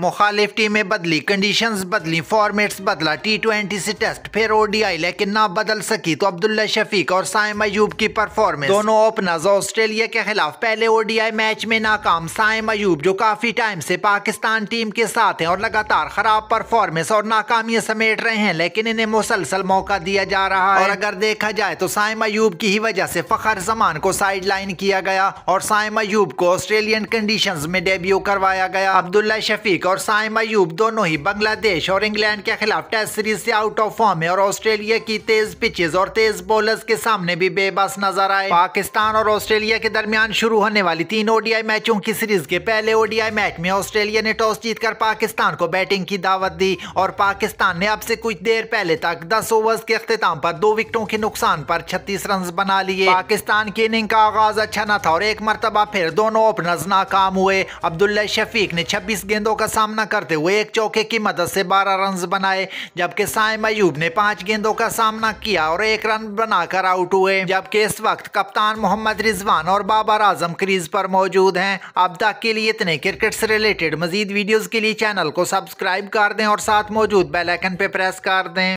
मुखालिफ टीमें बदली कंडीशन बदली फॉर्मेट्स बदला टी ट्वेंटी से टेस्ट फिर ओडीआई लेकिन ना बदल सकी तो अब्दुल्ला शफीक और साइम अयूब की परफॉर्मेंस दोनों ओपनर्स ऑस्ट्रेलिया के खिलाफ पहले ओडीआई मैच में नाकाम साइम अयूब जो काफी टाइम से पाकिस्तान टीम के साथ हैं और लगातार खराब परफॉर्मेंस और नाकामियां समेट रहे हैं लेकिन इन्हें मुसलसल मौका दिया जा रहा है और अगर देखा जाए तो साइम अयूब की ही वजह से फखर जमान को साइड लाइन किया गया और साइम अयूब को ऑस्ट्रेलियन कंडीशन में डेब्यू करवाया गया अब्दुल्ला शफीक और साइम अयूब दोनों ही बांग्लादेश और इंग्लैंड के खिलाफ टेस्ट सीरीज से आउट ऑफ फॉर्म है और ऑस्ट्रेलिया की तेज पिचेज और तेज बॉलर्स के सामने भी बेबस नजर आए पाकिस्तान और ऑस्ट्रेलिया के दरमियान शुरू होने वाली तीन ओडीआई मैचों की सीरीज के पहले ओडीआई मैच में ऑस्ट्रेलिया ने टॉस जीत पाकिस्तान को बैटिंग की दावत दी और पाकिस्तान ने अब से कुछ देर पहले तक दस ओवर्स के अख्ताम पर दो विकेटों के नुकसान पर छत्तीस रन बना लिए पाकिस्तान की इनिंग का आगाज अच्छा न था और एक मरतबा फिर दोनों ओपनर्स नाकाम हुए अब्दुल्ला शफीक ने छब्बीस गेंदों का सामना करते हुए एक चौके की मदद से बारह रन बनाए जबकि साय मयूब ने पांच गेंदों का सामना किया और एक रन बनाकर आउट हुए जबकि इस वक्त कप्तान मोहम्मद रिजवान और बाबर आजम क्रीज पर मौजूद हैं अब तक के लिए इतने क्रिकेट से रिलेटेड मजीद वीडियोज के लिए चैनल को सब्सक्राइब कर दें और साथ मौजूद बेलाइकन पे प्रेस कर दें